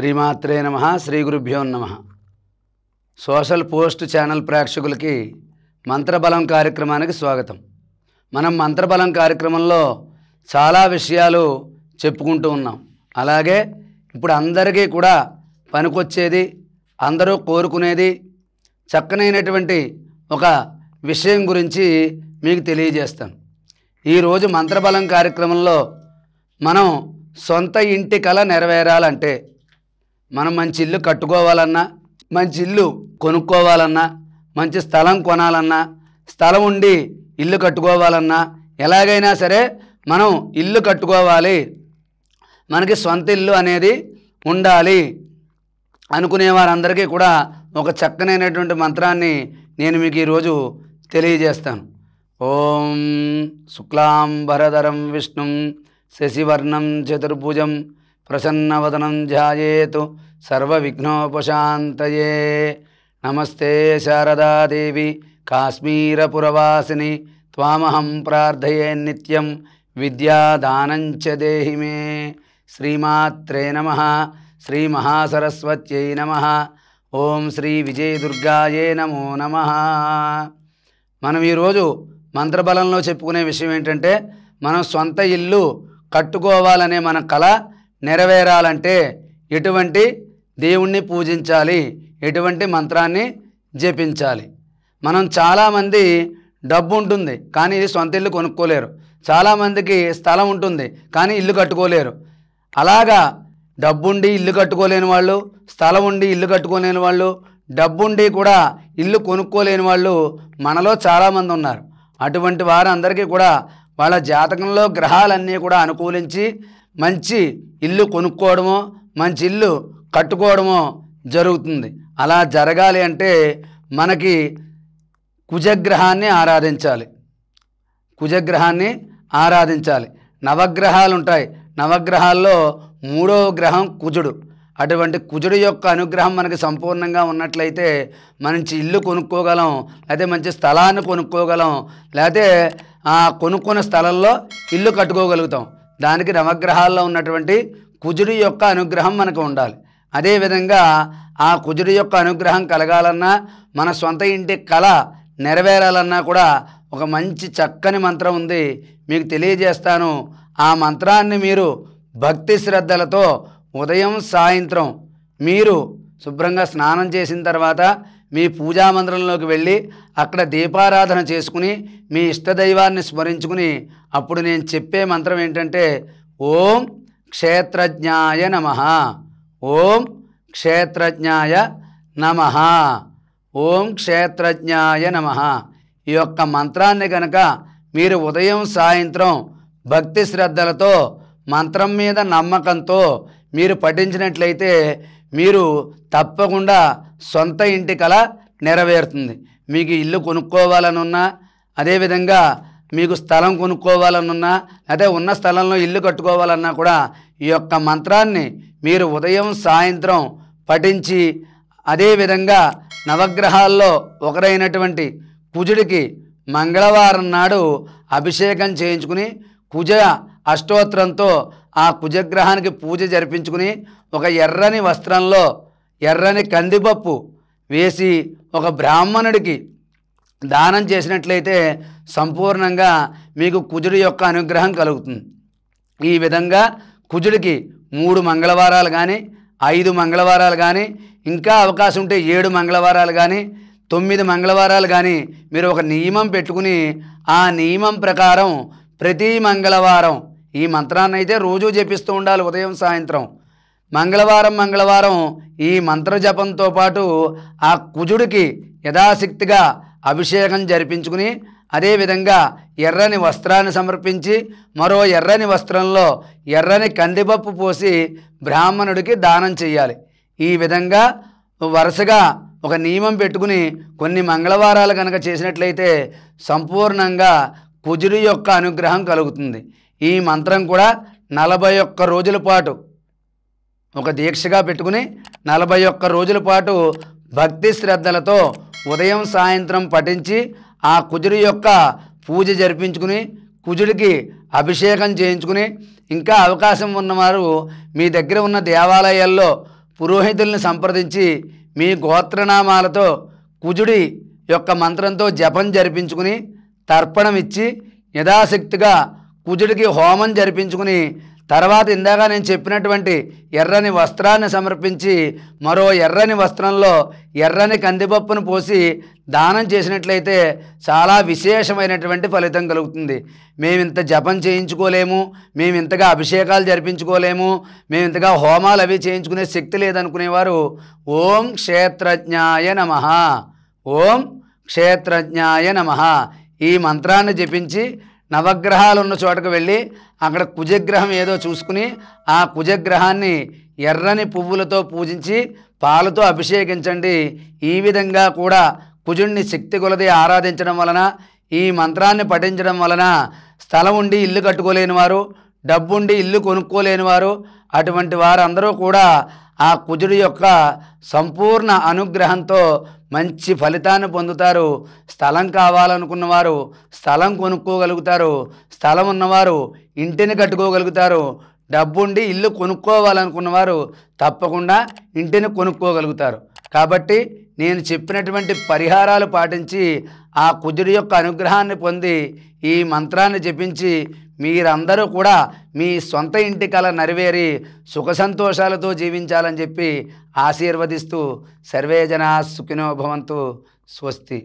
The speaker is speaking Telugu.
శ్రీమాత్రే నమ శ్రీ గురుభ్యో నమ సోషల్ పోస్ట్ ఛానల్ ప్రేక్షకులకి మంత్రబలం కార్యక్రమానికి స్వాగతం మనం మంత్రబలం కార్యక్రమంలో చాలా విషయాలు చెప్పుకుంటూ ఉన్నాం అలాగే ఇప్పుడు అందరికీ కూడా పనికొచ్చేది అందరూ కోరుకునేది చక్కనైనటువంటి ఒక విషయం గురించి మీకు తెలియజేస్తాం ఈరోజు మంత్రబలం కార్యక్రమంలో మనం సొంత ఇంటి కళ నెరవేరాలంటే మనం మంచి ఇల్లు కట్టుకోవాలన్నా మంచి ఇల్లు కొనుక్కోవాలన్నా మంచి స్థలం కొనాలన్నా స్థలం ఉండి ఇల్లు కట్టుకోవాలన్నా ఎలాగైనా సరే మనం ఇల్లు కట్టుకోవాలి మనకి సొంత ఇల్లు అనేది ఉండాలి అనుకునే వారందరికీ కూడా ఒక చక్కనైనటువంటి మంత్రాన్ని నేను మీకు ఈరోజు తెలియజేస్తాను ఓం శుక్లాం భరధరం విష్ణుం శశివర్ణం చతుర్భుజం ప్రసన్నవదనం ధ్యాయేతు విఘ్నోపశాంతయే నమస్తే శారదాదేవి కాశ్మీరపురవాసిని త్వామహం ప్రార్థయే నిత్యం విద్యాదానంచ దేహి మే శ్రీమాత్రే నమ శ్రీమహాసరస్వత్యై నమ ఓం శ్రీ విజయదుర్గాయే నమో నమ మనం ఈరోజు మంత్రబలంలో చెప్పుకునే విషయం ఏంటంటే మనం సొంత ఇల్లు కట్టుకోవాలనే మన కళ నెరవేరాలంటే ఎటువంటి దేవుణ్ణి పూజించాలి ఎటువంటి మంత్రాన్ని జపించాలి మనం చాలామంది డబ్బు ఉంటుంది కానీ ఇది సొంత ఇల్లు కొనుక్కోలేరు చాలామందికి స్థలం ఉంటుంది కానీ ఇల్లు కట్టుకోలేరు అలాగా డబ్బుండి ఇల్లు కట్టుకోలేని వాళ్ళు స్థలం ఉండి ఇల్లు కట్టుకోలేని వాళ్ళు డబ్బుండి కూడా ఇల్లు కొనుక్కోలేని వాళ్ళు మనలో చాలామంది ఉన్నారు అటువంటి వారందరికీ కూడా వాళ్ళ జాతకంలో గ్రహాలన్నీ కూడా అనుకూలించి మంచి ఇల్లు కొనుక్కోవడమో మంచి ఇల్లు కట్టుకోవడమో జరుగుతుంది అలా జరగాలి అంటే మనకి కుజగ్రహాన్ని ఆరాధించాలి కుజగ్రహాన్ని ఆరాధించాలి నవగ్రహాలు ఉంటాయి నవగ్రహాల్లో మూడవ గ్రహం కుజుడు అటువంటి కుజుడు యొక్క అనుగ్రహం మనకి సంపూర్ణంగా ఉన్నట్లయితే మంచి ఇల్లు కొనుక్కోగలం లేకపోతే మంచి స్థలాన్ని కొనుక్కోగలం లేకపోతే ఆ కొనుక్కున్న స్థలంలో ఇల్లు కట్టుకోగలుగుతాం దానికి నవగ్రహాల్లో ఉన్నటువంటి కుజుడి యొక్క అనుగ్రహం మనకు ఉండాలి అదేవిధంగా ఆ కుజుడి యొక్క అనుగ్రహం కలగాలన్నా మన సొంత ఇంటి కళ నెరవేరాలన్నా కూడా ఒక మంచి చక్కని మంత్రం ఉంది మీకు తెలియజేస్తాను ఆ మంత్రాన్ని మీరు భక్తి శ్రద్ధలతో ఉదయం సాయంత్రం మీరు శుభ్రంగా స్నానం చేసిన తర్వాత మీ పూజా మందిరంలోకి వెళ్ళి అక్కడ దీపారాధన చేసుకుని మీ ఇష్టదైవాన్ని స్మరించుకుని అప్పుడు నేను చెప్పే మంత్రం ఏంటంటే ఓం క్షేత్రజ్ఞాయ నమ ఓం క్షేత్రజ్ఞాయ నమ ఓం క్షేత్రజ్ఞాయ నమ ఈ యొక్క మంత్రాన్ని గనక మీరు ఉదయం సాయంత్రం భక్తి శ్రద్ధలతో మంత్రం మీద నమ్మకంతో మీరు పఠించినట్లయితే మీరు తప్పకుండా సొంత ఇంటి కళ నెరవేరుతుంది మీకు ఇల్లు కొనుక్కోవాలనున్నా అదేవిధంగా మీకు స్థలం కొనుక్కోవాలనున్నా అదే ఉన్న స్థలంలో ఇల్లు కట్టుకోవాలన్నా కూడా ఈ యొక్క మంత్రాన్ని మీరు ఉదయం సాయంత్రం పఠించి అదేవిధంగా నవగ్రహాల్లో ఒకరైనటువంటి కుజుడికి మంగళవారం నాడు అభిషేకం చేయించుకుని కుజ అష్టోత్తరంతో ఆ కుజగ్రహానికి పూజ జరిపించుకుని ఒక ఎర్రని వస్త్రంలో ఎర్రని కందిపప్పు వేసి ఒక బ్రాహ్మణుడికి దానం చేసినట్లయితే సంపూర్ణంగా మీకు కుజుడి యొక్క అనుగ్రహం కలుగుతుంది ఈ విధంగా కుజుడికి మూడు మంగళవారాలు కానీ ఐదు మంగళవారాలు కానీ ఇంకా అవకాశం ఉంటే ఏడు మంగళవారాలు కానీ తొమ్మిది మంగళవారాలు కానీ మీరు ఒక నియమం పెట్టుకుని ఆ నియమం ప్రకారం ప్రతి మంగళవారం ఈ మంత్రాన్ని అయితే రోజూ జపిస్తూ ఉండాలి ఉదయం సాయంత్రం మంగళవారం మంగళవారం ఈ మంత్ర జపంతో పాటు ఆ కుజుడికి యథాశక్తిగా అభిషేకం జరిపించుకుని అదేవిధంగా ఎర్రని వస్త్రాన్ని సమర్పించి మరో ఎర్రని వస్త్రంలో ఎర్రని కందిపప్పు పోసి బ్రాహ్మణుడికి దానం చేయాలి ఈ విధంగా వరుసగా ఒక నియమం పెట్టుకుని కొన్ని మంగళవారాలు కనుక చేసినట్లయితే సంపూర్ణంగా కుజుడి యొక్క అనుగ్రహం కలుగుతుంది ఈ మంత్రం కూడా నలభై ఒక్క రోజుల పాటు ఒక దీక్షగా పెట్టుకుని నలభై ఒక్క రోజుల పాటు భక్తి శ్రద్ధలతో ఉదయం సాయంత్రం పఠించి ఆ కుజుడి యొక్క పూజ జరిపించుకుని కుజుడికి అభిషేకం చేయించుకుని ఇంకా అవకాశం ఉన్నవారు మీ దగ్గర ఉన్న దేవాలయాల్లో పురోహితుల్ని సంప్రదించి మీ గోత్రనామాలతో కుజుడి యొక్క మంత్రంతో జపం జరిపించుకుని తర్పణం ఇచ్చి యథాశక్తిగా కుజుడికి హోమం జరిపించుకుని తర్వాత ఇందాక నేను చెప్పినటువంటి ఎర్రని వస్త్రాన్ని సమర్పించి మరో ఎర్రని వస్త్రంలో ఎర్రని కందిపప్పును పోసి దానం చేసినట్లయితే చాలా విశేషమైనటువంటి ఫలితం కలుగుతుంది మేమింత జపం చేయించుకోలేము మేమింతగా అభిషేకాలు జరిపించుకోలేము మేమింతగా హోమాలు అవి చేయించుకునే శక్తి లేదనుకునేవారు ఓం క్షేత్రజ్ఞాయ నమ ఓం క్షేత్రజ్ఞాయ నమ ఈ మంత్రాన్ని జపించి నవగ్రహాలు ఉన్న చోటకు వెళ్ళి అక్కడ కుజగ్రహం ఏదో చూసుకుని ఆ కుజగ్రహాన్ని ఎర్రని పువ్వులతో పూజించి పాలతో అభిషేకించండి ఈ విధంగా కూడా కుజుణ్ణి శక్తి కొలది ఆరాధించడం వలన ఈ మంత్రాన్ని పఠించడం వలన స్థలం ఉండి ఇల్లు కట్టుకోలేని వారు డబ్బుండి ఇల్లు కొనుక్కోలేని వారు అటువంటి వారందరూ కూడా ఆ కుజుడి యొక్క సంపూర్ణ అనుగ్రహంతో మంచి ఫలితాన్ని పొందుతారు స్థలం కావాలనుకున్నవారు స్థలం కొనుక్కోగలుగుతారు స్థలం ఉన్నవారు ఇంటిని కట్టుకోగలుగుతారు డబ్బు ఉండి ఇల్లు కొనుక్కోవాలనుకున్నవారు తప్పకుండా ఇంటిని కొనుక్కోగలుగుతారు కాబట్టి నేను చెప్పినటువంటి పరిహారాలు పాటించి ఆ కుజుడి యొక్క అనుగ్రహాన్ని పొంది ఈ మంత్రాన్ని జపించి మీరందరూ కూడా మీ సొంత ఇంటి కళ నెరవేరి సుఖ సంతోషాలతో జీవించాలని చెప్పి ఆశీర్వదిస్తూ సర్వేజన సుఖినో స్వస్తి